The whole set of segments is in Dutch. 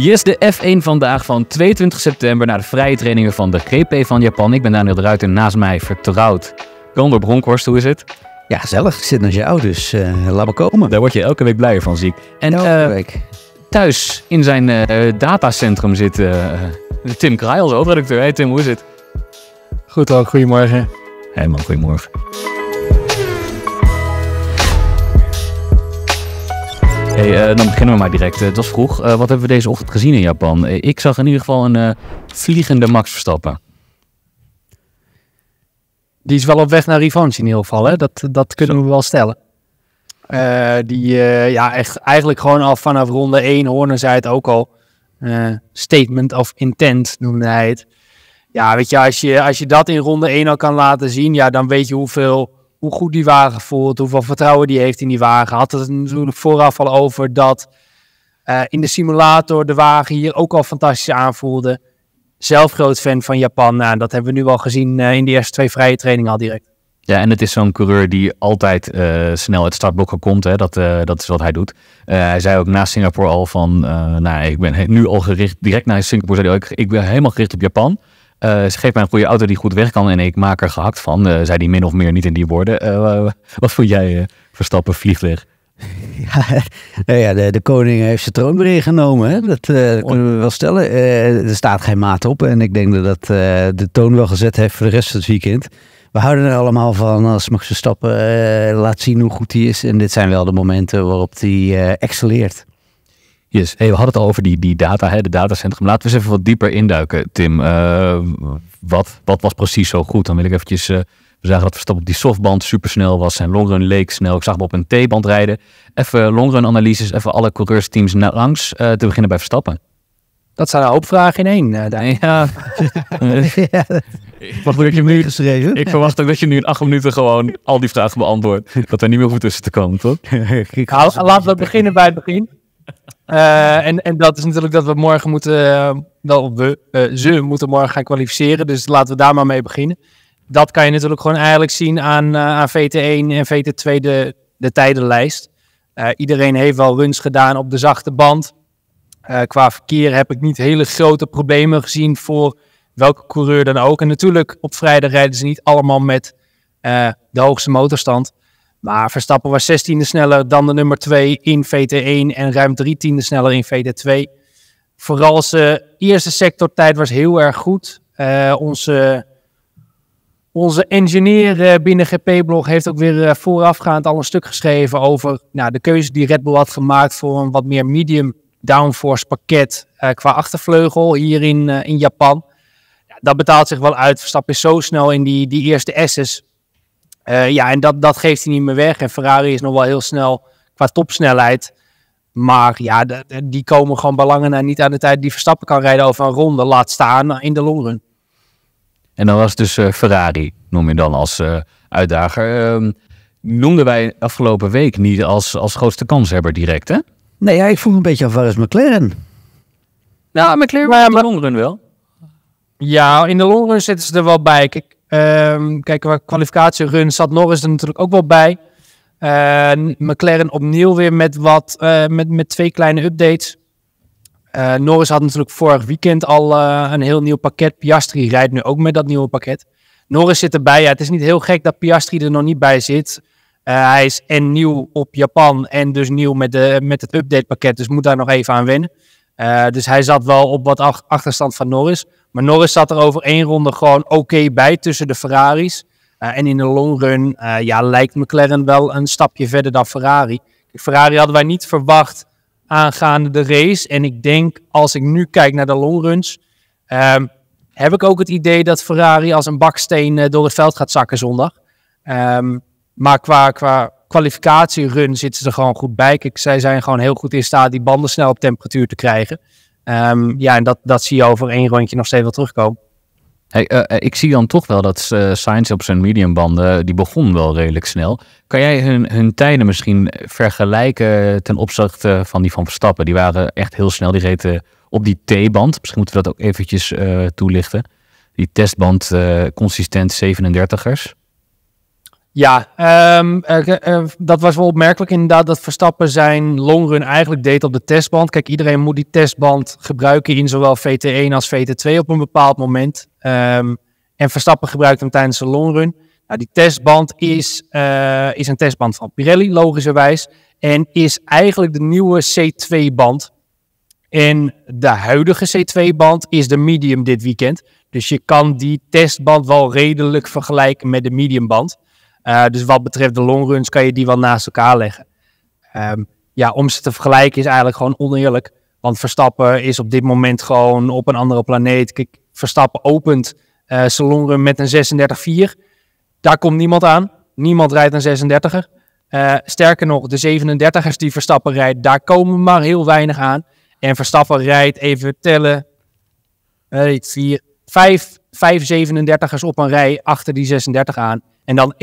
Yes, de F1 vandaag van 22 september naar de vrije trainingen van de GP van Japan. Ik ben Daniel de Ruiter, naast mij vertrouwd. Gander Bronkhorst, hoe is het? Ja, gezellig. Ik zit naar jou, dus uh, laat me komen. Daar word je elke week blijer van, zie ik. En elke eh, week. thuis in zijn eh, datacentrum zit Tim Kraai, als hoofdredacteur. Hey Tim, hoe is het? Goed ook, goedemorgen. Hey man, goedemorgen. Hey, eh, dan beginnen we maar direct. Eh, het was vroeg. Eh, wat hebben we deze ochtend gezien in Japan? ik zag in ieder geval een vliegende Max Verstappen. Die is wel op weg naar revanche in ieder geval. Hè? Dat, dat kunnen we wel stellen. die ja, echt, eigenlijk gewoon al vanaf ronde 1 hoorde zij het ook al. statement of intent noemde hij het. Ja, weet je als, je, als je dat in ronde 1 al kan laten zien, ja, dan weet je hoeveel hoe goed die wagen voelt, hoeveel vertrouwen die heeft in die wagen. Had het natuurlijk vooraf al over dat eh, in de simulator de wagen hier ook al fantastisch aanvoelde. Zelf groot fan van Japan. Nou, dat hebben we nu al gezien eh, in de eerste twee vrije trainingen al direct. Ja, en het is zo'n coureur die altijd eh, snel het startblokken komt. Hè? Dat, dat is wat hij doet. hij zei ook na Singapore al van, nou, ik ben nu al gericht, direct naar Singapore zei hij ook, ik ben helemaal gericht op Japan. Eh, ze geeft mij een goede auto die goed weg kan en ik maak er gehakt van. Eh, zei die min of meer niet in die woorden. Eh, wat voel jij, Verstappen, vliegt weg? Ja, nou de, koning heeft zijn troon weer ingenomen. Dat, uh, kunnen we wel stellen. er staat geen maat op. En ik denk dat dat de toon wel gezet heeft voor de rest van het weekend. We houden er allemaal van als Max Verstappen laat zien hoe goed hij is. En dit zijn wel de momenten waarop hij excelleert. Yes, hey, we hadden het al over die, die data, hè, de datacentrum. Laten we eens even wat dieper induiken, Tim. Eh, wat, wat was precies zo goed? Dan wil ik eventjes... Uh, we zagen dat Verstappen op die softband supersnel was. Zijn longrun leek snel. Ik zag hem op een T-band rijden. Even longrun-analyses, even alle coureursteams langs. Uh, te beginnen bij Verstappen. Dat zijn een nou hoop vragen in één. ja. Wat moet ik je nu geschreven? Ik verwacht ook dat je nu in acht minuten gewoon al die vragen beantwoordt. Dat er niet meer hoeven tussen te komen, toch? Laten we beginnen bij het begin. Eh, en, en dat is natuurlijk dat we morgen moeten, eh, wel we, eh, ze moeten morgen gaan kwalificeren. Dus laten we daar maar mee beginnen. Dat kan je natuurlijk gewoon eigenlijk zien aan, aan VT1 en VT2, de, de tijdenlijst. iedereen heeft wel runs gedaan op de zachte band. qua verkeer heb ik niet hele grote problemen gezien voor welke coureur dan ook. En natuurlijk, op vrijdag rijden ze niet allemaal met de hoogste motorstand. Maar Verstappen was 16e sneller dan de nummer 2 in VT1 en ruim 3 tiende sneller in VT2. Vooral zijn eerste sectortijd was heel erg goed. Eh, onze, onze engineer eh, binnen GP-blog heeft ook weer eh, voorafgaand al een stuk geschreven over nou, de keuze die Red Bull had gemaakt voor een wat meer medium downforce pakket qua achtervleugel hier in, in Japan. dat betaalt zich wel uit. Verstappen is zo snel in die, die eerste S's eh, ja, en dat, dat geeft hij niet meer weg. En Ferrari is nog wel heel snel qua topsnelheid. Maar ja, die komen gewoon belangen en niet aan de tijd die Verstappen kan rijden over een ronde. Laat staan in de longrun. En dan was dus eh, Ferrari, noem je dan als eh, uitdager. Ehm, noemden wij afgelopen week niet als, als grootste kanshebber direct, hè? Nee, ja, ik vroeg een beetje af waar is McLaren? Nou, McLaren maar, nou in de wel. Ja, in de longrun zitten ze er wel bij. Kijk, Um, kijk, qua kwalificatierun zat Norris er natuurlijk ook wel bij. Ehm, McLaren opnieuw weer met, wat, eh, met, met twee kleine updates. Eh, Norris had natuurlijk vorig weekend al eh, een heel nieuw pakket. Piastri rijdt nu ook met dat nieuwe pakket. Norris zit erbij. Ja, het is niet heel gek dat Piastri er nog niet bij zit. hij is en nieuw op Japan en dus nieuw met, de, met het updatepakket. Dus moet daar nog even aan wennen. Eh, dus hij zat wel op wat achterstand van Norris. Maar Norris zat er over één ronde gewoon oké bij tussen de Ferraris. Eh, en in de long run eh, ja, lijkt McLaren wel een stapje verder dan Ferrari. Ferrari hadden wij niet verwacht aangaande de race. En ik denk, als ik nu kijk naar de longruns, ehm, heb ik ook het idee dat Ferrari als een baksteen door het veld gaat zakken zondag. Ehm, maar qua, qua kwalificatierun zitten ze er gewoon goed bij. Kijk, zij zijn gewoon heel goed in staat die banden snel op temperatuur te krijgen. Ehm, ja, en dat, dat zie je over één rondje nog steeds wel terugkomen. Eh, eh, ik zie dan toch wel dat eh, Science op zijn mediumbanden, die begon wel redelijk snel. Kan jij hun, hun tijden misschien vergelijken ten opzichte van die van Verstappen? Die waren echt heel snel, die reden op die T-band. Misschien moeten we dat ook eventjes toelichten. Die testband consistent 37ers. Ja, ehm, dat was wel opmerkelijk inderdaad dat Verstappen zijn longrun eigenlijk deed op de testband. Kijk, iedereen moet die testband gebruiken in zowel VT1 als VT2 op een bepaald moment. Ehm, en Verstappen gebruikt hem tijdens de longrun. Nou, die testband is, eh, is een testband van Pirelli, logischerwijs. En is eigenlijk de nieuwe C2-band. En de huidige C2-band is de medium dit weekend. Dus je kan die testband wel redelijk vergelijken met de medium band. Eh, dus wat betreft de longruns kan je die wel naast elkaar leggen. Ehm, ja, om ze te vergelijken is eigenlijk gewoon oneerlijk. Want Verstappen is op dit moment gewoon op een andere planeet. Kijk, Verstappen opent eh, zijn longrun met een 36-4. Daar komt niemand aan. Niemand rijdt een 36er. Eh, sterker nog, de 37ers die Verstappen rijdt, daar komen maar heel weinig aan. En Verstappen rijdt, even tellen, uh, vier, vijf, vijf 37ers op een rij achter die 36 aan. En dan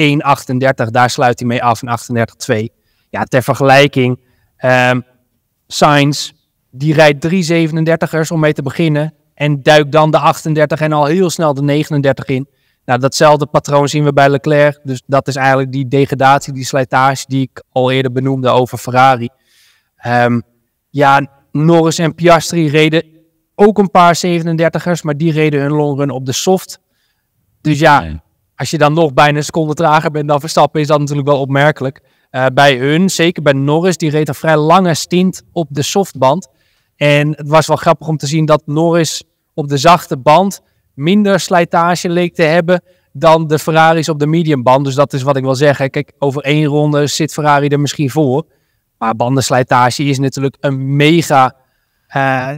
1,38, daar sluit hij mee af en 38,2. Ja, ter vergelijking, um, Sainz, die rijdt 3,37ers om mee te beginnen. En duikt dan de 38 en al heel snel de 39 in. Nou, datzelfde patroon zien we bij Leclerc. Dus dat is eigenlijk die degradatie, die slijtage die ik al eerder benoemde over Ferrari. Ehm, ja, Norris en Piastri reden ook een paar 37ers, maar die reden hun longrun op de soft. Dus ja, als je dan nog bijna een seconde trager bent dan Verstappen, is dat natuurlijk wel opmerkelijk. Eh, bij hun, zeker bij Norris, die reed een vrij lange stint op de softband. En het was wel grappig om te zien dat Norris op de zachte band minder slijtage leek te hebben dan de Ferraris op de mediumband. Dus dat is wat ik wil zeggen. Kijk, over één ronde zit Ferrari er misschien voor. Maar bandenslijtage is natuurlijk een mega. Eh,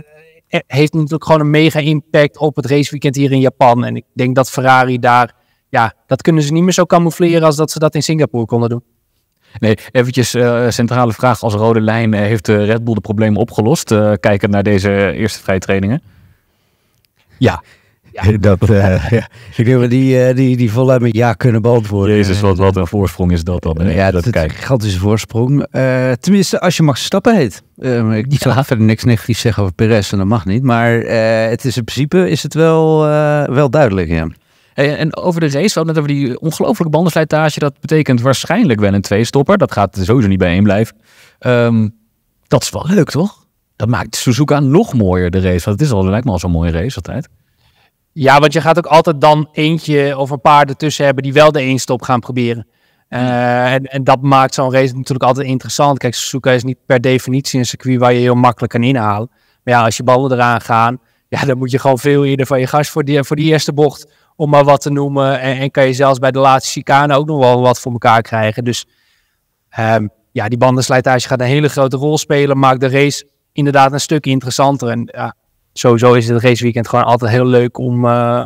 e-, heeft natuurlijk gewoon een mega impact op het raceweekend hier in Japan. En ik denk dat Ferrari daar ja, dat kunnen ze niet meer zo camoufleren als dat ze dat in Singapore konden doen. Nee, eventjes eh, centrale vraag als rode lijn. Eh, heeft eh, Red Bull de problemen opgelost? Uh, kijkend naar deze eerste vrije trainingen. Ja. ja. Dat, ja. Ik denk dat die, die, die voluit met ja kunnen beantwoorden. Jezus, wat, wat een voorsprong is dat dan. Ja, dat, is een gigantische voorsprong. tenminste, als je mag stappen heet. ik zal ja. verder niks negatiefs zeggen over Perez, en dat mag niet. Maar het is in principe is het wel, wel duidelijk, ja. Eh, en over de race, we hadden net over die ongelooflijke bandenslijtage. Dat betekent waarschijnlijk wel een twee-stopper. Dat gaat sowieso niet bij één blijven. Ehm, dat is wel leuk, toch? Dat maakt Suzuka nog mooier, de race. Want het is al, lijkt me al zo'n mooie race altijd. Ja, want je gaat ook altijd dan eentje of een paar ertussen hebben die wel de stop gaan proberen. Eh, hmm. en, en, dat maakt zo'n race natuurlijk altijd interessant. Kijk, Suzuka is niet per definitie een circuit waar je heel makkelijk kan inhalen. Maar ja, als je ballen eraan gaan, ja, dan moet je gewoon veel eerder van je gas voor die, voor die eerste bocht om maar wat te noemen. En, kan je zelfs bij de laatste chicane ook nog wel wat voor elkaar krijgen. Dus ehm, ja, die bandenslijtage gaat een hele grote rol spelen. Maakt de race inderdaad een stuk interessanter. En ja, sowieso is het raceweekend gewoon altijd heel leuk om, eh,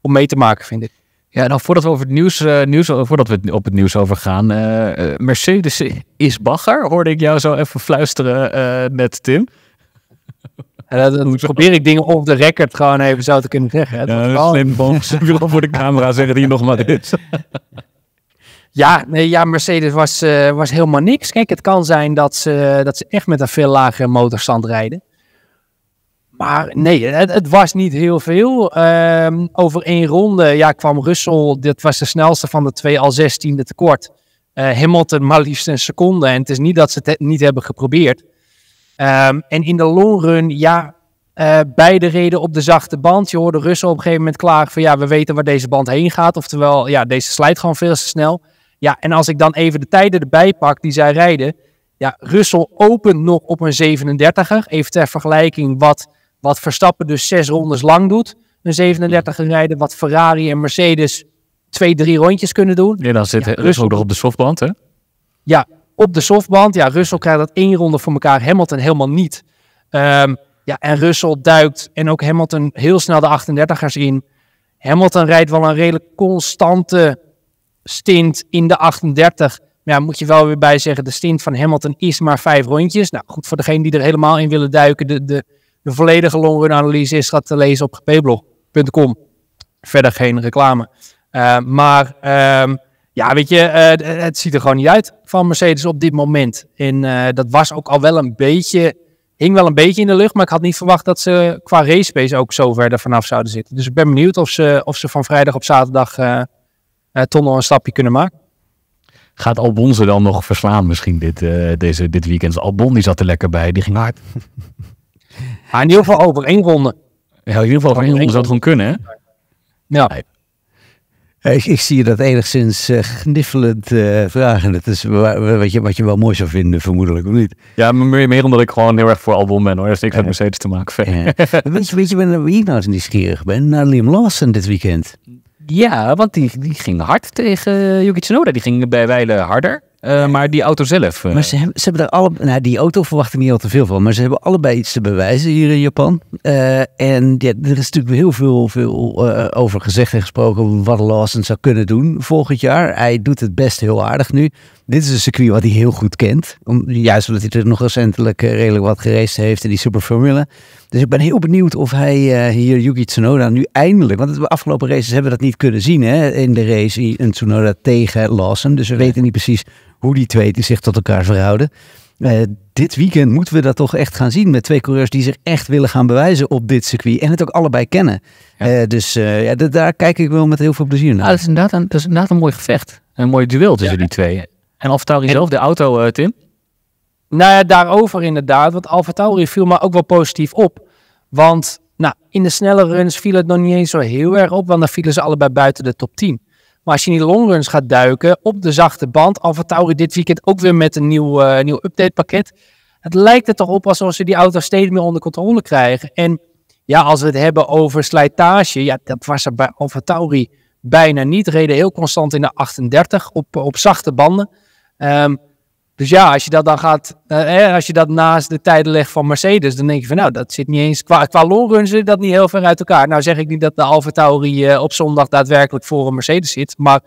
om mee te maken, vind ik. Ja, nou voordat we over het nieuws, uh, nieuws voordat we op het nieuws overgaan, eh, Mercedes is bagger, hoorde ik jou zo even fluisteren met Tim dan probeer ik dingen op de record gewoon even zo te kunnen zeggen. Het ja, gewoon... slim voor de camera zeggen die nog maar dit. Ja, nee, ja, Mercedes was, eh, was helemaal niks. Kijk, het kan zijn dat ze, dat ze echt met een veel lagere motorstand rijden. Maar nee, het, was niet heel veel. Ehm, over één ronde ja, kwam Russell, dit was de snelste van de twee, al 16e tekort. Uh, Hamilton maar liefst een seconde. En het is niet dat ze het niet hebben geprobeerd. Ehm, en in de long run, ja, eh, beide reden op de zachte band. Je hoorde Russen op een gegeven moment klagen van ja, we weten waar deze band heen gaat. Oftewel, ja, deze slijt gewoon veel te snel. Ja, en als ik dan even de tijden erbij pak die zij rijden. Ja, Russell opent nog op een 37er. Even ter vergelijking wat, wat Verstappen dus zes rondes lang doet. Een 37er rijden, wat Ferrari en Mercedes twee, drie rondjes kunnen doen. Ja, dan zit ja, Russell nog op de softband, hè? Ja, op de softband. Ja, Russell krijgt dat één ronde voor elkaar, Hamilton helemaal niet. Ehm, ja, en Russell duikt en ook Hamilton heel snel de 38ers in. Hamilton rijdt wel een redelijk constante stint in de 38. Maar ja, moet je wel weer bij zeggen, de stint van Hamilton is maar vijf rondjes. Nou goed, voor degene die er helemaal in willen duiken, de, de, de volledige longrun-analyse is gaat te lezen op gpblog.com. Verder geen reclame. Ehm, maar ehm, ja, weet je, eh, het ziet er gewoon niet uit van Mercedes op dit moment. En eh, dat was ook al wel een beetje, hing wel een beetje in de lucht, maar ik had niet verwacht dat ze qua race ook zo ver er vanaf zouden zitten. Dus ik ben benieuwd of ze, of ze van vrijdag op zaterdag uh, eh, toch nog een stapje kunnen maken. Gaat Albon ze dan nog verslaan misschien dit, deze, dit weekend? Albon die zat er lekker bij, die ging hard. Ja, in ieder geval over één ronde. Ja, in ieder geval over één ronde zou het gewoon kunnen, hè? Ja. Ik, ik, zie dat enigszins uh, gniffelend eh, vragen. Dat is wat je, wat je wel mooi zou vinden, vermoedelijk, of niet? Ja, meer, meer omdat ik gewoon heel erg voor album ben hoor. Dus ik heb Mercedes te maken. weet, je, weet je wie ik nou eens nieuwsgierig ben? Naar Liam Lawson dit weekend. Ja, want die, die ging hard tegen Yuki Tsunoda. Die ging bij wijlen harder. Eh, maar die auto zelf. Eh, maar ze hebben, ze hebben daar alle, nou, die auto verwacht ik niet al te veel van. Maar ze hebben allebei iets te bewijzen hier in Japan. Eh, en ja, er is natuurlijk heel veel, veel over gezegd en gesproken wat Lawson zou kunnen doen volgend jaar. Hij doet het best heel aardig nu. Dit is een circuit wat hij heel goed kent. Om, juist omdat hij er nog recentelijk redelijk wat gereisd heeft in die Super Dus ik ben heel benieuwd of hij hier Yuki Tsunoda nu eindelijk. Want de afgelopen races hebben we dat niet kunnen zien hè, in de race. in Tsunoda tegen Lawson. Dus we weten niet precies hoe die twee zich tot elkaar verhouden. Eh, dit weekend moeten we dat toch echt gaan zien met twee coureurs die zich echt willen gaan bewijzen op dit circuit en het ook allebei kennen. Eh, dus eh, ja, daar kijk ik wel met heel veel plezier naar. Ah, dat, is inderdaad een, een mooi gevecht. Een mooi duel tussen die twee. En Alfa zelf, de auto, Tim? Nou ja, daarover inderdaad. Want Alfa viel me ook wel positief op. Want nou, in de snelle runs viel het nog niet eens zo heel erg op, want dan vielen ze allebei buiten de top 10. Maar als je in die longruns gaat duiken op de zachte band, Alfa Tauri dit weekend ook weer met een nieuw, uh, nieuw updatepakket. Het lijkt er toch op alsof ze die auto steeds meer onder controle krijgen. En ja, als we het hebben over slijtage, ja, dat was er bij Alfa Tauri bijna niet. Reden heel constant in de 38 op, op zachte banden. Um, dus ja, als je dat dan gaat, eh, eh, als je dat naast de tijden legt van Mercedes, dan denk je van nou, dat zit niet eens, qua, qua longrun zit dat niet heel ver uit elkaar. Nou zeg ik niet dat de Alfa Tauri eh, op zondag daadwerkelijk voor een Mercedes zit, maar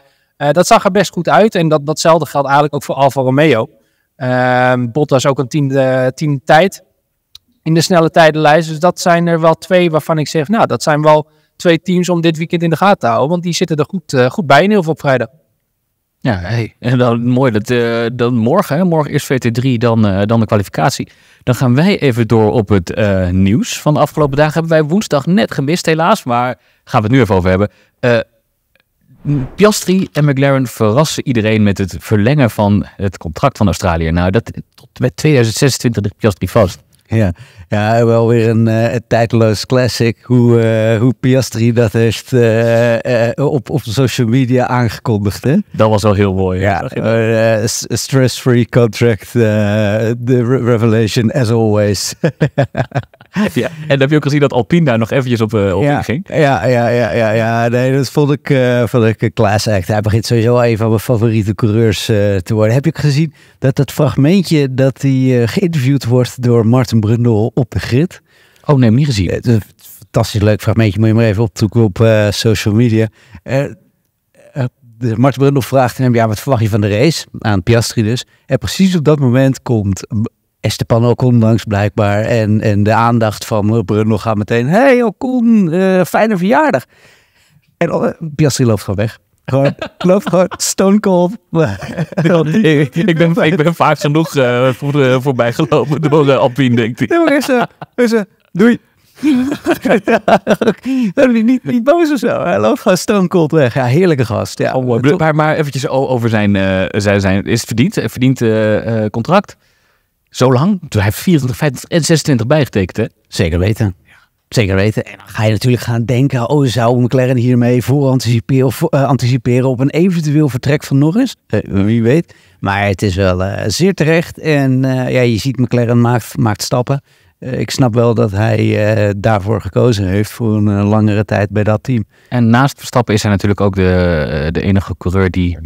dat zag er best goed uit. En dat, datzelfde geldt eigenlijk ook voor Alfa Romeo. Ehm, Bottas ook een team tiende tijd in de snelle tijdenlijst. Dus dat zijn er wel twee waarvan ik zeg, nou dat zijn wel twee teams om dit weekend in de gaten te houden, want die zitten er goed, goed bij in heel veel op vrijdag. Ja, eh, hey. en dan mooi dat, eh, dan morgen, hè, morgen is VT3, dan, eh, dan de kwalificatie. Dan gaan wij even door op het nieuws van de afgelopen dagen. Hebben wij woensdag net gemist, helaas, maar gaan we het nu even over hebben. Piastri en McLaren verrassen iedereen met het verlengen van het contract van Australië. Nou, dat, tot met 2026 ligt Piastri vast. Ja, ja, wel weer een eh, tijdloos classic. Hoe, eh, hoe Piastri dat heeft uh, op, op social media aangekondigd. Hè? Dat was wel heel mooi. Ja, stress-free contract, the revelation as always. ja. En heb je ook gezien dat Alpine daar nog eventjes op, op ging? Ja, ja, ja, ja, ja. Nee, dat vond ik, vond ik een class act. Hij begint sowieso een van mijn favoriete coureurs te worden. Heb je gezien dat dat fragmentje dat hij geïnterviewd wordt door Martin Brundle op de grid. Oh nee, hem niet gezien. Eh, fantastisch leuk fragmentje. Moet je maar even opzoeken op eh, social media. Uh, de Mart Brundle vraagt hem, ja, wat verwacht je van de race? Aan Piastri dus. En precies op dat moment komt Esteban Ocon langs blijkbaar. En, en de aandacht van Bruno gaat meteen, hey Ocon, fijne verjaardag. En Piastri loopt gewoon weg gewoon, gewoon stone cold. ik, ben, ik ben vaak genoeg eh, voor, eh, voorbij gelopen door uh, Alpine, denk ik. Nee, is, is, doei. niet, niet boos of zo. Hij loopt gewoon stone cold weg. Ja, heerlijke gast. Ja. Oh, maar, maar eventjes over zijn, zijn, zijn... Is het verdiend? Verdiend contract? Zo lang? Hij heeft 24, 25 en 26 bijgetekend, hè? Zeker weten. Zeker weten. En dan ga je natuurlijk gaan denken, oh zou McLaren hiermee voor anticiperen, eh, anticiperen op een eventueel vertrek van Norris? eens eh, wie weet. Maar het is wel eh, zeer terecht. En ja, je ziet McLaren maakt, maakt stappen. ik snap wel dat hij daarvoor gekozen heeft voor een langere tijd bij dat team. En naast Verstappen is hij natuurlijk ook de, de enige coureur die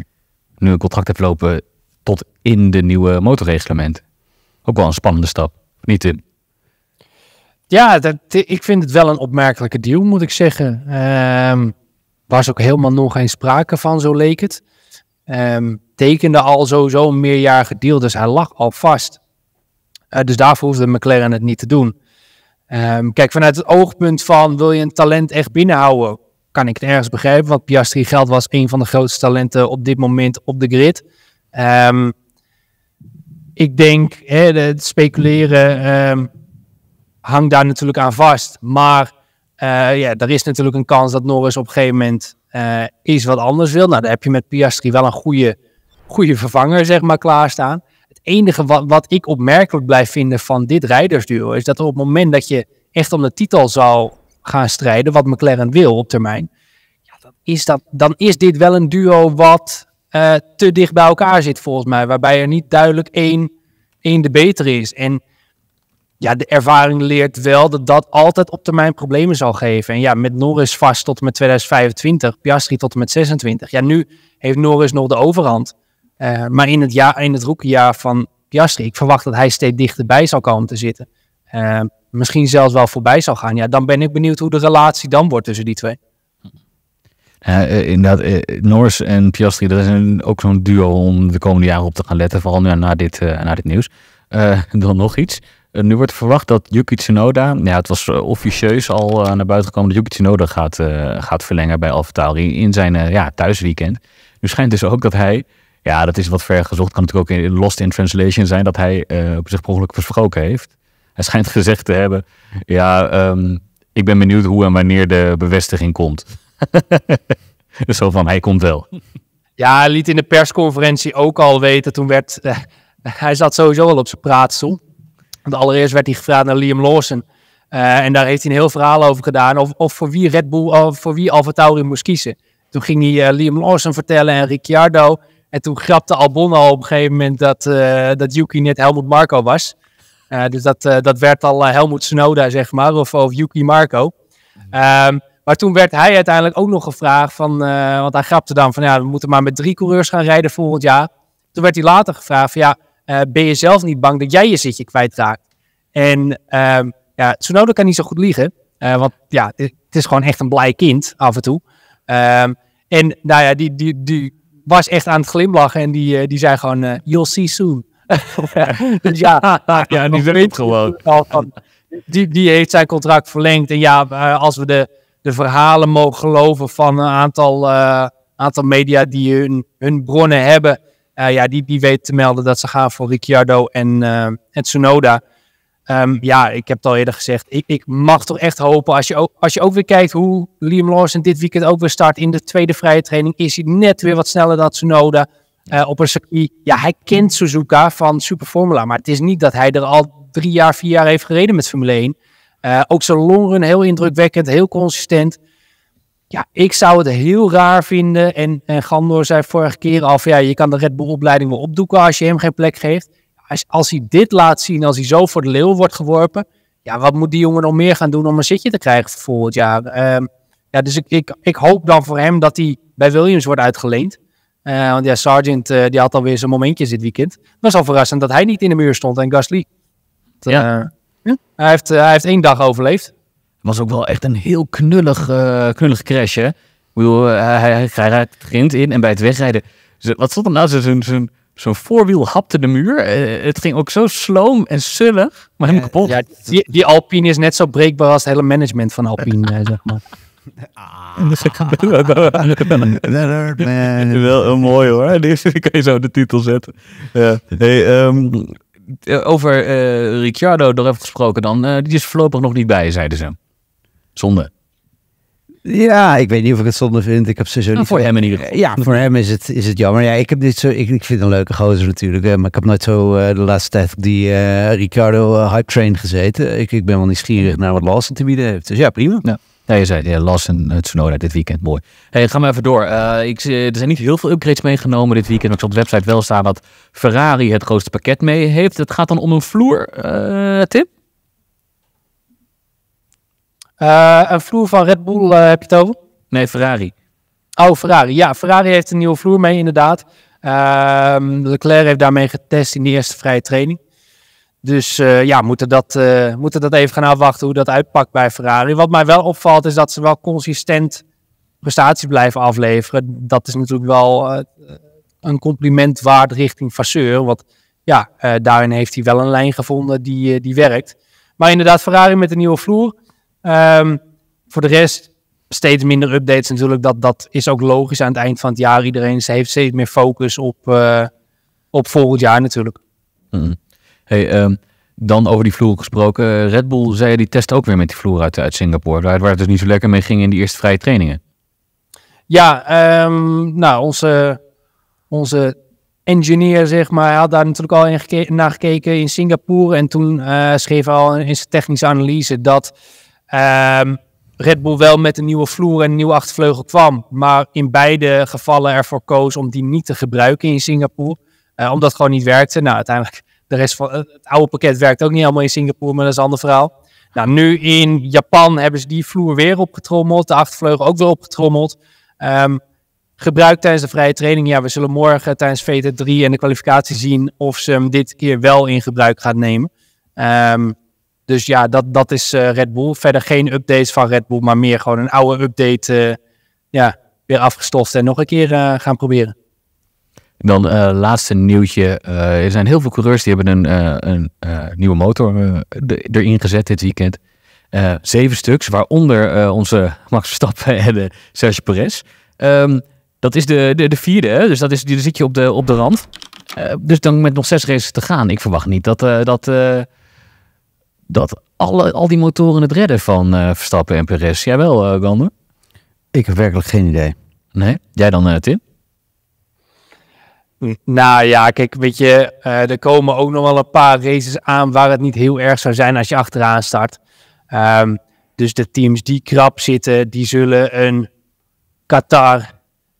nu een contract heeft lopen tot in de nieuwe motorreglement. Ook wel een spannende stap. Niet tim ja, dat, ik vind het wel een opmerkelijke deal, moet ik zeggen. Um, ehm, was ook helemaal nog geen sprake van, zo leek het. Ehm, tekende al sowieso een meerjarige deal, dus hij lag al vast. Eh, dus daarvoor hoefde McLaren het niet te doen. Ehm, kijk, vanuit het oogpunt van wil je een talent echt binnenhouden, kan ik het ergens begrijpen. Want Piastri Geld was een van de grootste talenten op dit moment op de grid. ik denk, hè, het speculeren Hang daar natuurlijk aan vast. Maar eh, ja, er is natuurlijk een kans dat Norris op een gegeven moment eh, iets wat anders wil. Nou, daar heb je met Piastri wel een goede, goede vervanger, zeg maar, klaarstaan. Het enige wat, wat ik opmerkelijk blijf vinden van dit rijdersduo is dat er op het moment dat je echt om de titel zou gaan strijden, wat McLaren wil op termijn, ja, dan, is dat, dan is dit wel een duo wat eh, te dicht bij elkaar zit, volgens mij. Waarbij er niet duidelijk één, één de betere is. En ja, de ervaring leert wel dat dat altijd op termijn problemen zal geven. En ja, met Norris vast tot en met 2025, Piastri tot en met 26. Ja, nu heeft Norris nog de overhand. Eh, maar in het, jaar, in het rookiejaar van Piastri, ik verwacht dat hij steeds dichterbij zal komen te zitten. Eh, misschien zelfs wel voorbij zal gaan. Ja, dan ben ik benieuwd hoe de relatie dan wordt tussen die twee. In eh, inderdaad, Norris en Piastri, dat is ook zo'n duo om de komende jaren op te gaan letten. Vooral nu naar dit, na dit nieuws. dan nog iets. Eh, nu wordt verwacht dat Yuki Tsunoda, ja, het was eh, officieus al eh, naar buiten gekomen dat Yuki Tsunoda gaat, gaat verlengen bij AlphaTauri in zijn ja, thuisweekend. Nu schijnt dus ook dat hij ja, dat is wat ver gezocht. Kan natuurlijk ook in Lost in Translation zijn dat hij op zich per versproken heeft. Hij schijnt gezegd te hebben: Ja, ehm, ik ben benieuwd hoe en wanneer de bevestiging komt. dus zo van: Hij komt wel. Ja, hij liet in de persconferentie ook al weten. Toen werd. hij zat sowieso al op zijn praatstoel. Want allereerst werd hij gevraagd naar Liam Lawson. Eh, en daar heeft hij een heel verhaal over gedaan. Of, of voor wie Red Bull, of voor wie Alfa moest kiezen. Toen ging hij eh, Liam Lawson vertellen en Ricciardo. En toen grapte Albon al op een gegeven moment dat, uh, dat Yuki net Helmut Marco was. dus dat, dat werd al Helmut Snowda zeg maar. Of, of Yuki Marco. Ehm, maar toen werd hij uiteindelijk ook nog gevraagd van, want hij grapte dan van ja, we moeten maar met drie coureurs gaan rijden volgend jaar. Toen werd hij later gevraagd van ja, eh, ben je zelf niet bang dat jij je zitje kwijtraakt. En um, ja, Tsunoda kan niet zo goed liegen. Eh, want ja, het is gewoon echt een blij kind af en toe. Ehm, en nou ja, die, die, die was echt aan het glimlachen. En die, eh, die zei gewoon, you'll see soon. Dus ja, ja die weet gewoon. die, die heeft zijn contract verlengd. En ja, als we de, de verhalen mogen geloven van een aantal, aantal media die hun, hun bronnen hebben... Eh, ja, die, die weet te melden dat ze gaan voor Ricciardo en, uh, en Tsunoda. Ehm, ja, ik heb het al eerder gezegd. Ik, ik mag toch echt hopen, als je, ook, als je ook weer kijkt hoe Liam Lawson dit weekend ook weer start in de tweede vrije training, is hij net weer wat sneller dan Tsunoda eh, op een circuit. Ja, hij kent Suzuka van Super Formula, maar het is niet dat hij er al drie jaar, vier jaar heeft gereden met Formule 1. ook zijn run heel indrukwekkend, heel consistent. Ja, ik zou het heel raar vinden. En, en Gandor zei vorige keer al ja, je kan de Red Bull opleiding wel opdoeken als je hem geen plek geeft. Als, als hij dit laat zien, als hij zo voor de leeuw wordt geworpen. Ja, wat moet die jongen nog meer gaan doen om een zitje te krijgen voor volgend jaar? Ehm, ja, dus ik, ik, ik hoop dan voor hem dat hij bij Williams wordt uitgeleend. Eh, want ja, Sergeant eh, die had alweer zijn momentjes dit weekend. Het was al verrassend dat hij niet in de muur stond en Gasly. Eh, ja. Hij, heeft, hij heeft één dag overleefd was ook wel echt een heel knullig, uh, knullig crash, hè? Ik bedoel, eh, hij, hij, raakt grind in en bij het wegrijden... Wat stond er nou? Zo'n zijn zo'n voorwiel hapte de muur. Eh, het ging ook zo sloom en sullig, maar helemaal kapot. die, die, Alpine is net zo breekbaar als het hele management van Alpine, zeg maar. Dus wel een ah. mooi hoor. Die dus kan je zo de titel zetten. Ja. Ehm, over uh, Ricciardo, daar even gesproken dan. die is voorlopig nog niet bij, zeiden ze. Zonde. Ja, ik weet niet of ik het zonde vind. Ik heb sowieso nou, niet voor hem in ieder geval. Ja, voor hem is het, is het jammer. Ja, ik, heb dit zo, ik, ik vind een leuke gozer natuurlijk. Maar ik heb nooit zo eh, de laatste tijd die eh, Ricardo eh, hype train gezeten. Ik, ik ben wel nieuwsgierig naar wat Lawson te bieden heeft. Dus ja, prima. Ja. Ja, je zei ja, Lawson, en Tsunoda dit weekend. Mooi. Hey, ga maar even door. Uh, ik, er zijn niet heel veel upgrades meegenomen dit weekend. Maar ik zal op de website wel staan dat Ferrari het grootste pakket mee heeft. Het gaat dan om een vloer, uh, eh, een vloer van Red Bull eh, heb je het over? Nee, Ferrari. Oh, Ferrari. Ja, Ferrari heeft een nieuwe vloer mee, inderdaad. Ehm, Leclerc heeft daarmee getest in de eerste vrije training. Dus eh, ja, moeten dat, moeten dat even gaan afwachten hoe dat uitpakt bij Ferrari. Wat mij wel opvalt is dat ze wel consistent prestaties blijven afleveren. Dat is natuurlijk wel een compliment waard richting Vasseur. Want ja, daarin heeft hij wel een lijn gevonden die, die werkt. Maar inderdaad, Ferrari met een nieuwe vloer. Um, voor de rest, steeds minder updates natuurlijk. Dat, dat is ook logisch aan het eind van het jaar. Iedereen heeft steeds meer focus op, eh, op volgend jaar natuurlijk. Mhm. Hey, ehm, dan over die vloer gesproken. Red Bull zei die test ook weer met die vloer uit, uit Singapore. Waar, waar het dus niet zo lekker mee ging in die eerste vrije trainingen. Ja, ehm, nou, onze, onze engineer, zeg maar, hij had daar natuurlijk al in naar gekeken in Singapore. En toen eh, schreef hij al in zijn technische analyse dat Ehm, Red Bull wel met een nieuwe vloer en een nieuwe achtervleugel kwam. Maar in beide gevallen ervoor koos om die niet te gebruiken in Singapore. Eh, omdat het gewoon niet werkte. Nou, uiteindelijk, de rest van het oude pakket werkt ook niet helemaal in Singapore, maar dat is een ander verhaal. Nou, nu in Japan hebben ze die vloer weer opgetrommeld. De achtervleugel ook weer opgetrommeld. Um, gebruikt tijdens de vrije training. Ja, we zullen morgen tijdens VT3 en de kwalificatie zien of ze hem dit keer wel in gebruik gaat nemen. Um, dus ja, dat, dat is eh, Red Bull. Verder geen updates van Red Bull, maar meer gewoon een oude update. Eh, ja, weer afgestoft en nog een keer eh, gaan proberen. Dan laatste nieuwtje. er zijn heel veel coureurs die hebben een, een nieuwe motor erin gezet dit weekend. zeven stuks, waaronder onze Max Verstappen en Serge Perez. Ehm, dat is de, de, de vierde, dus dat is, die, zit je op de, op de rand. dus dan met nog zes races te gaan. Ik verwacht niet dat, dat dat alle, al die motoren het redden van eh, Verstappen en Perez. Jij wel, uh, eh, Gander? Ik heb werkelijk geen idee. Nee? Jij dan, eh, Tim? Nou ja, kijk, weet je, er komen ook nog wel een paar races aan waar het niet heel erg zou zijn als je achteraan start. Ehm, dus de teams die krap zitten, die zullen een Qatar,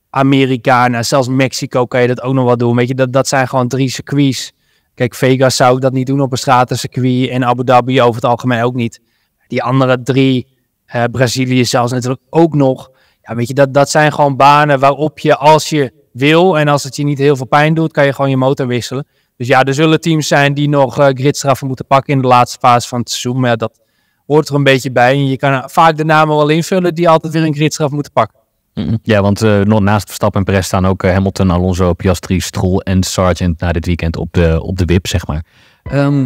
Amerika, nou, zelfs Mexico kan je dat ook nog wel doen. Weet je, dat, dat zijn gewoon drie circuits Kijk, Vegas zou dat niet doen op een stratencircuit. En Abu Dhabi over het algemeen ook niet. Die andere drie, eh, Brazilië zelfs natuurlijk ook nog. Ja, weet je, dat, dat zijn gewoon banen waarop je als je wil en als het je niet heel veel pijn doet, kan je gewoon je motor wisselen. Dus ja, er zullen teams zijn die nog uh, gridstraffen moeten pakken in de laatste fase van het seizoen. Maar dat hoort er een beetje bij. En je kan eh, vaak de namen wel invullen die altijd weer een gridstraf moeten pakken. Mhm. Ja, want uh, naast Verstappen en Perez staan ook eh, Hamilton, Alonso, Piastri, Stroll en Sargent na dit weekend op de, op de WIP, zeg maar. Ehm,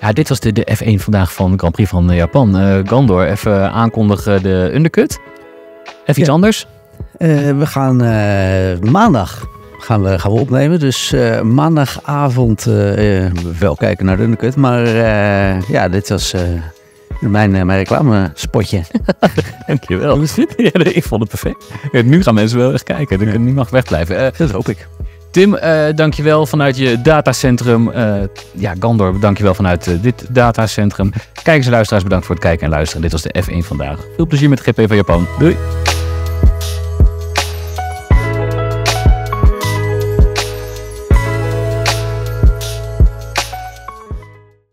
ja, dit was de, de F1 vandaag van de Grand Prix van eh, Japan. Uh, Gandor, even aankondigen de undercut. Even iets anders. we gaan maandag gaan we, gaan we opnemen. Dus maandagavond wel kijken naar de undercut. Maar ja, dit was mijn, eh, mijn spotje. Dankjewel. je wel. Ja, ik vond het perfect. Ja, nu gaan mensen wel echt kijken. Nu ja. ik mag wegblijven. Eh, dat hoop ik. Tim, uh, dankjewel vanuit je datacentrum. Uh, ja, Gandor, dankjewel vanuit dit datacentrum. Kijkers en luisteraars, bedankt voor het kijken en luisteren. Dit was de F1 vandaag. Veel plezier met GP van Japan. Doei!